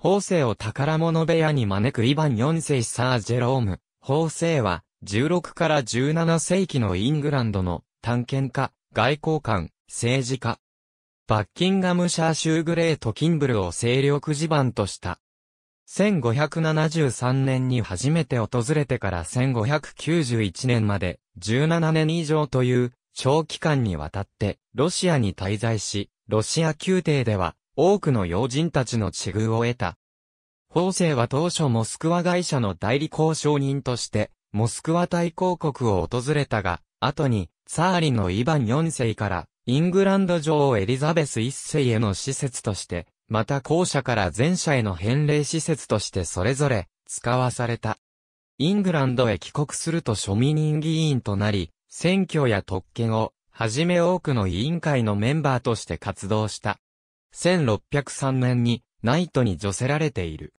法政を宝物部屋に招くイヴァン4世サー・ジェローム。法政は、16から17世紀のイングランドの探検家、外交官、政治家。バッキンガムシャーシューグレート・キンブルを勢力地盤とした。1573年に初めて訪れてから1591年まで17年以上という長期間にわたってロシアに滞在し、ロシア宮廷では多くの要人たちの地遇を得た。法政は当初モスクワ会社の代理交渉人として、モスクワ大公国を訪れたが、後に、サーリンのイヴァン4世から、イングランド女王エリザベス1世への施設として、また後者から前者への返礼施設としてそれぞれ、使わされた。イングランドへ帰国すると庶民議員となり、選挙や特権を、はじめ多くの委員会のメンバーとして活動した。1603年にナイトに除せられている。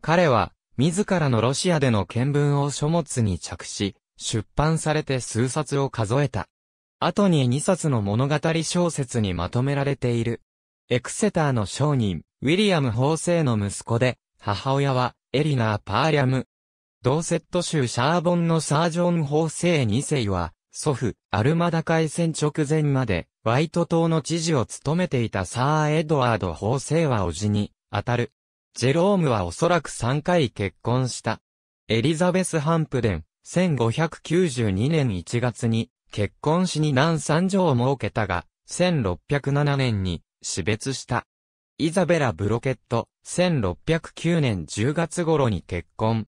彼は、自らのロシアでの見聞を書物に着し、出版されて数冊を数えた。後に2冊の物語小説にまとめられている。エクセターの商人、ウィリアム法政の息子で、母親は、エリナー・パーリャム。同セット州シャーボンのサージョン法政2世は、祖父、アルマダ海戦直前まで、ワイト島の知事を務めていたサー・エドワード・法政は叔父に、当たる。ジェロームはおそらく3回結婚した。エリザベス・ハンプデン、1592年1月に、結婚しに南三条を設けたが、1607年に、死別した。イザベラ・ブロケット、1609年10月頃に結婚。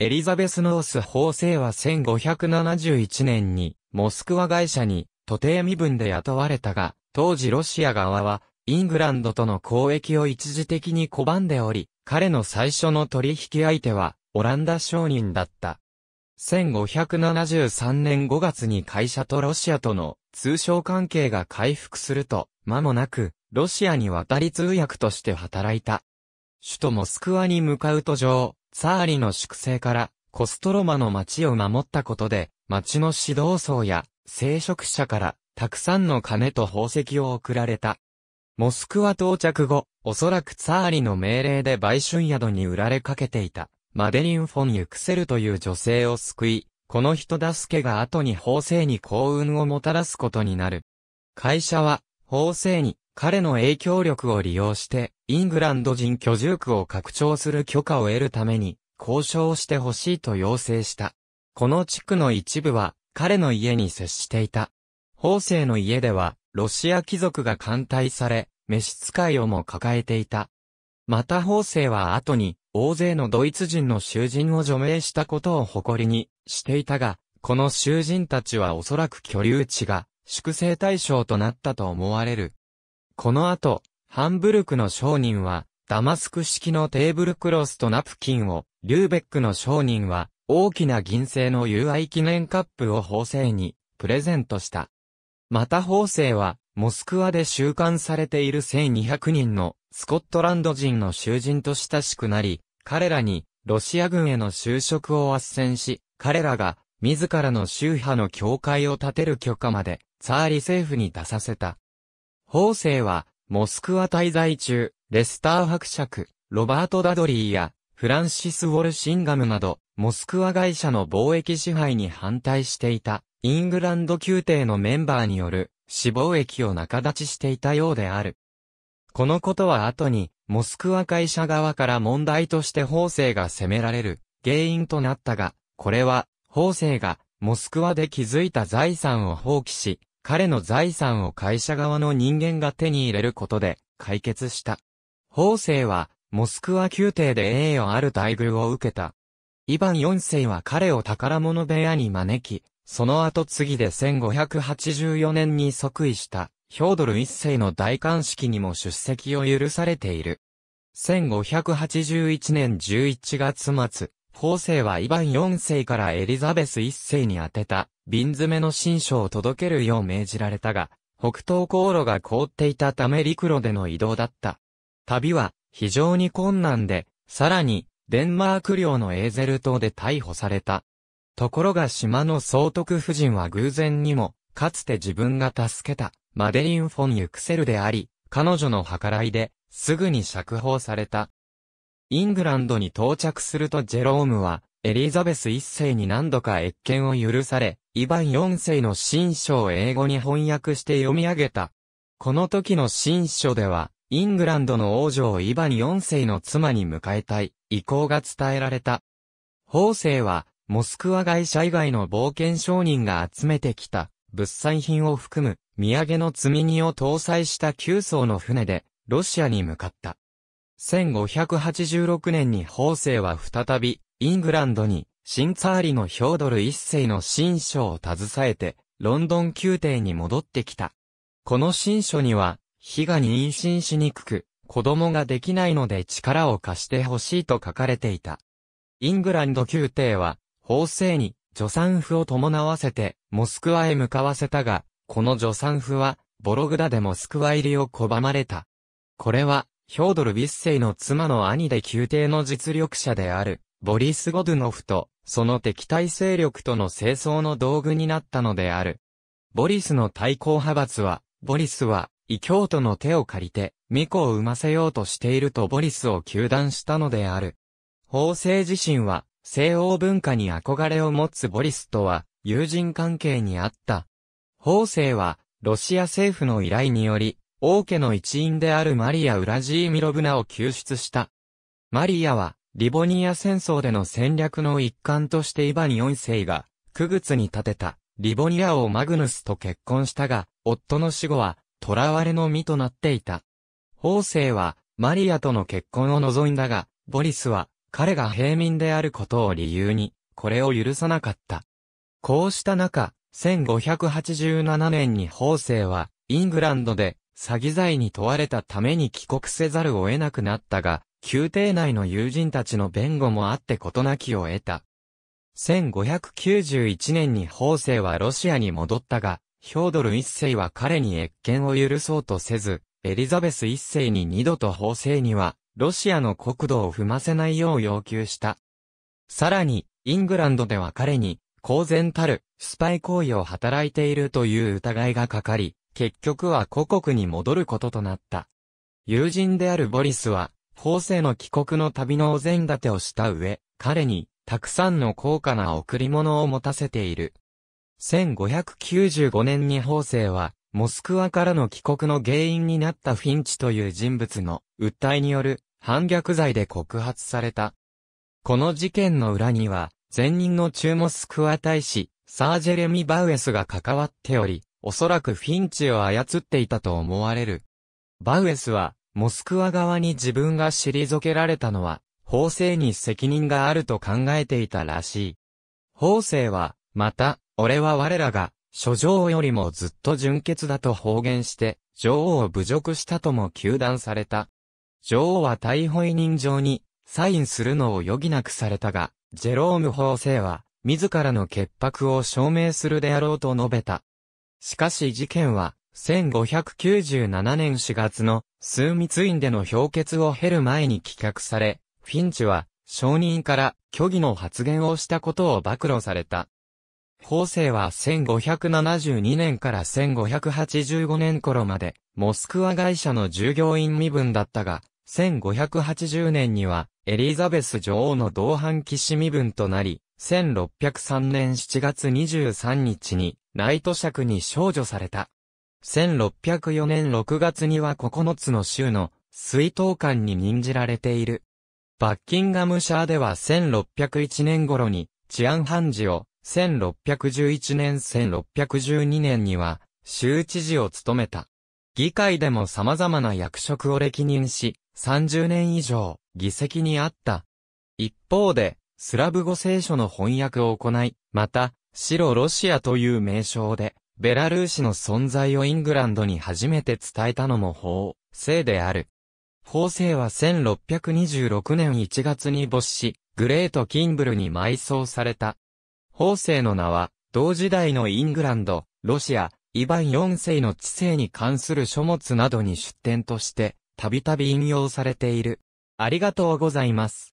エリザベス・ノース・法政は1571年に、モスクワ会社に、徒弟身分で雇われたが、当時ロシア側は、イングランドとの交易を一時的に拒んでおり、彼の最初の取引相手は、オランダ商人だった。1573年5月に会社とロシアとの通商関係が回復すると、間もなく、ロシアに渡り通訳として働いた。首都モスクワに向かう途上、サーリの粛清から、コストロマの町を守ったことで、町の指導層や聖職者からたくさんの金と宝石を贈られた。モスクワ到着後、おそらくツァーリの命令で売春宿に売られかけていた、マデリン・フォン・ユクセルという女性を救い、この人助けが後に法政に幸運をもたらすことになる。会社は、法政に彼の影響力を利用して、イングランド人居住区を拡張する許可を得るために、交渉してほしいと要請した。この地区の一部は、彼の家に接していた。法政の家では、ロシア貴族が艦隊され、召使いをも抱えていた。また法政は後に、大勢のドイツ人の囚人を除名したことを誇りにしていたが、この囚人たちはおそらく居留地が粛清対象となったと思われる。この後、ハンブルクの商人は、ダマスク式のテーブルクロスとナプキンを、リューベックの商人は、大きな銀製の友愛記念カップを法政にプレゼントした。また法政は、モスクワで収監されている1200人のスコットランド人の囚人と親しくなり、彼らにロシア軍への就職を斡旋し、彼らが自らの宗派の教会を建てる許可まで、ツァーリ政府に出させた。法政は、モスクワ滞在中、レスター伯爵、ロバート・ダドリーや、フランシス・ウォルシンガムなど、モスクワ会社の貿易支配に反対していた、イングランド宮廷のメンバーによる、死亡役を仲立ちしていたようである。このことは後に、モスクワ会社側から問題として法政が責められる原因となったが、これは、法政が、モスクワで築いた財産を放棄し、彼の財産を会社側の人間が手に入れることで、解決した。法政は、モスクワ宮廷で栄誉ある待遇を受けた。イヴァン4世は彼を宝物部屋に招き、その後次で1584年に即位した、ヒョードル1世の大冠式にも出席を許されている。1581年11月末、法政はイヴァン4世からエリザベス1世に宛てた、瓶詰めの新書を届けるよう命じられたが、北東航路が凍っていたため陸路での移動だった。旅は、非常に困難で、さらに、デンマーク領のエーゼル島で逮捕された。ところが島の総督夫人は偶然にも、かつて自分が助けた、マデリン・フォン・ユクセルであり、彼女の計らいで、すぐに釈放された。イングランドに到着するとジェロームは、エリザベス一世に何度か越見を許され、イヴァン四世の新書を英語に翻訳して読み上げた。この時の新書では、イングランドの王女をイバニ4世の妻に迎えたい意向が伝えられた。法政は、モスクワ会社以外の冒険商人が集めてきた物産品を含む土産の積み荷を搭載した9艘の船で、ロシアに向かった。1586年に法政は再び、イングランドに、新ツァーリのヒョードル一世の新書を携えて、ロンドン宮廷に戻ってきた。この新書には、日がに妊娠しにくく、子供ができないので力を貸してほしいと書かれていた。イングランド宮廷は、法制に助産婦を伴わせて、モスクワへ向かわせたが、この助産婦は、ボログダでモスクワ入りを拒まれた。これは、ヒョードル・ヴィッセイの妻の兄で宮廷の実力者である、ボリス・ゴドゥノフと、その敵対勢力との清掃の道具になったのである。ボリスの対抗派閥は、ボリスは、異教徒の手を借りて、巫女を産ませようとしているとボリスを求断したのである。法政自身は、西欧文化に憧れを持つボリスとは、友人関係にあった。法政は、ロシア政府の依頼により、王家の一員であるマリア・ウラジーミロブナを救出した。マリアは、リボニア戦争での戦略の一環としてイヴァニ4世が、クグツに立てた、リボニア王マグヌスと結婚したが、夫の死後は、囚われの身となっていた。法政は、マリアとの結婚を望んだが、ボリスは、彼が平民であることを理由に、これを許さなかった。こうした中、1587年に法政は、イングランドで、詐欺罪に問われたために帰国せざるを得なくなったが、宮廷内の友人たちの弁護もあって事なきを得た。1591年に法政はロシアに戻ったが、ヒョードル一世は彼に越権を許そうとせず、エリザベス一世に二度と法制には、ロシアの国土を踏ませないよう要求した。さらに、イングランドでは彼に、公然たる、スパイ行為を働いているという疑いがかかり、結局は故国に戻ることとなった。友人であるボリスは、法制の帰国の旅のお膳立てをした上、彼に、たくさんの高価な贈り物を持たせている。1595年に法政は、モスクワからの帰国の原因になったフィンチという人物の訴えによる反逆罪で告発された。この事件の裏には、前任の中モスクワ大使、サージェレミ・バウエスが関わっており、おそらくフィンチを操っていたと思われる。バウエスは、モスクワ側に自分が退けられたのは、法政に責任があると考えていたらしい。法政は、また、俺は我らが、諸女王よりもずっと純潔だと方言して、女王を侮辱したとも求断された。女王は逮捕委任状に、サインするのを余儀なくされたが、ジェローム法政は、自らの潔白を証明するであろうと述べた。しかし事件は、1597年4月の数密院での評決を経る前に棄却され、フィンチは、証人から虚偽の発言をしたことを暴露された。法政は1572年から1585年頃まで、モスクワ会社の従業員身分だったが、1580年には、エリザベス女王の同伴騎士身分となり、1603年7月23日に、ライト爵に少女された。1604年6月には9つの州の水道官に任じられている。バッキンガムシャーでは1601年頃に治安判事を1611年1612年には、州知事を務めた。議会でも様々な役職を歴任し、30年以上、議席にあった。一方で、スラブ語聖書の翻訳を行い、また、白ロシアという名称で、ベラルーシの存在をイングランドに初めて伝えたのも法、政である。法政は1626年1月に没し、グレート・キンブルに埋葬された。法政の名は、同時代のイングランド、ロシア、イヴァン4世の知性に関する書物などに出典として、たびたび引用されている。ありがとうございます。